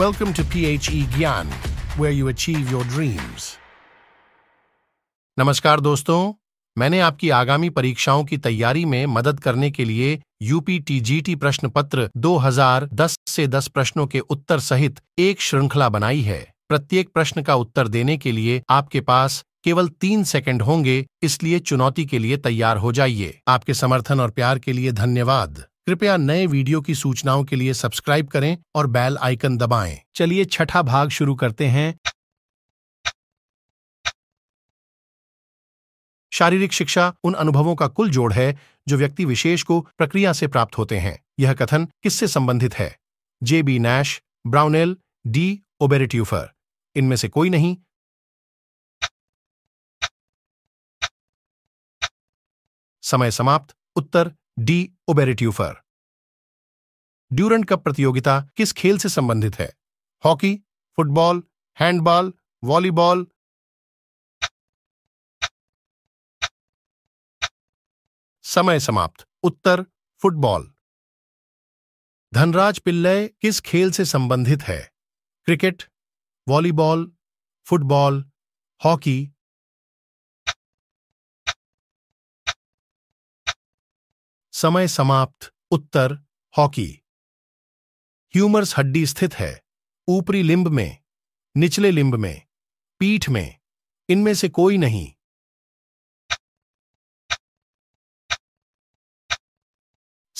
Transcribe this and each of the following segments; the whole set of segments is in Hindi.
Welcome to PHE Gyan, where you achieve your dreams. नमस्कार दोस्तों मैंने आपकी आगामी परीक्षाओं की तैयारी में मदद करने के लिए यूपीटीजीटी प्रश्न पत्र 2010 से 10 प्रश्नों के उत्तर सहित एक श्रृंखला बनाई है प्रत्येक प्रश्न का उत्तर देने के लिए आपके पास केवल तीन सेकंड होंगे इसलिए चुनौती के लिए तैयार हो जाइए आपके समर्थन और प्यार के लिए धन्यवाद कृपया नए वीडियो की सूचनाओं के लिए सब्सक्राइब करें और बैल आइकन दबाएं। चलिए छठा भाग शुरू करते हैं शारीरिक शिक्षा उन अनुभवों का कुल जोड़ है जो व्यक्ति विशेष को प्रक्रिया से प्राप्त होते हैं यह कथन किससे संबंधित है J B Nash Brownell D Oberteuffer इनमें से कोई नहीं समय समाप्त उत्तर डी ओबेरिट्यूफर ड्यूरेंट कप प्रतियोगिता किस खेल से संबंधित है हॉकी फुटबॉल हैंडबॉल वॉलीबॉल समय समाप्त उत्तर फुटबॉल धनराज पिल्लय किस खेल से संबंधित है क्रिकेट वॉलीबॉल फुटबॉल हॉकी समय समाप्त उत्तर हॉकी ह्यूमर्स हड्डी स्थित है ऊपरी लिंब में निचले लिंब में पीठ में इनमें से कोई नहीं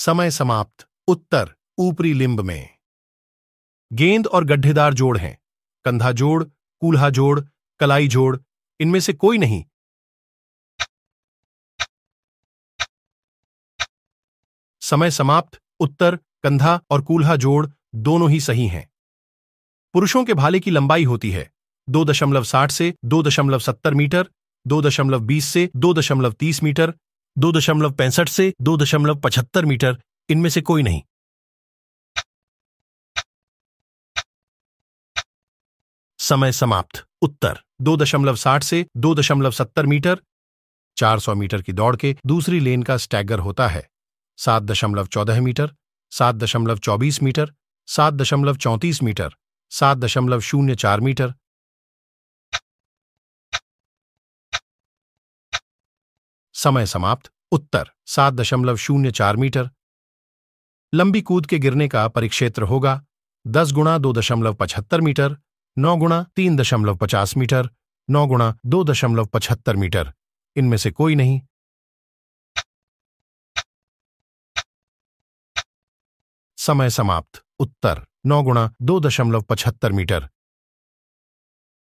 समय समाप्त उत्तर ऊपरी लिंब में गेंद और गड्ढेदार जोड़ हैं कंधा जोड़ कूल्हा जोड़ कलाई जोड़ इनमें से कोई नहीं समय समाप्त उत्तर कंधा और कूल्हा जोड़ दोनों ही सही हैं पुरुषों के भाले की लंबाई होती है दो दशमलव साठ से दो दशमलव सत्तर मीटर दो दशमलव बीस से दो दशमलव तीस मीटर दो दशमलव पैंसठ से दो दशमलव पचहत्तर मीटर इनमें से कोई नहीं समय समाप्त उत्तर दो दशमलव साठ से दो दशमलव सत्तर मीटर चार सौ मीटर की दौड़ के दूसरी लेन का स्टैगर होता है सात दशमलव चौदह मीटर सात दशमलव चौबीस मीटर सात दशमलव चौंतीस मीटर सात दशमलव शून्य चार मीटर समय समाप्त उत्तर सात दशमलव शून्य चार मीटर लंबी कूद के गिरने का परिक्षेत्र होगा दस गुणा दो दशमलव पचहत्तर मीटर नौ गुणा तीन दशमलव पचास मीटर नौ गुणा दो दशमलव पचहत्तर मीटर इनमें से कोई नहीं समय समाप्त उत्तर नौ गुणा दो दशमलव पचहत्तर मीटर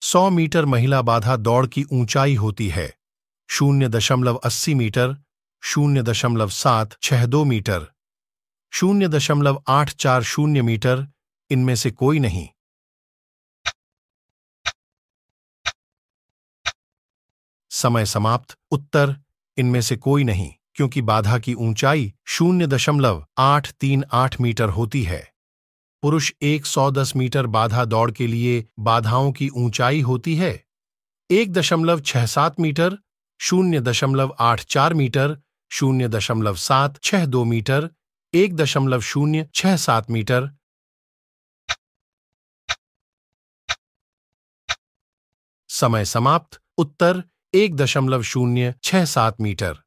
सौ मीटर महिला बाधा दौड़ की ऊंचाई होती है शून्य दशमलव अस्सी मीटर शून्य दशमलव सात छह दो मीटर शून्य दशमलव आठ चार शून्य मीटर इनमें से कोई नहीं समय समाप्त उत्तर इनमें से कोई नहीं क्योंकि बाधा की ऊंचाई शून्य दशमलव आठ तीन आठ मीटर होती है पुरुष 110 मीटर बाधा दौड़ के लिए बाधाओं की ऊंचाई होती है एक दशमलव छह सात मीटर शून्य दशमलव आठ चार मीटर शून्य दशमलव सात छह दो मीटर एक दशमलव शून्य छह सात मीटर समय समाप्त उत्तर एक दशमलव शून्य छह सात मीटर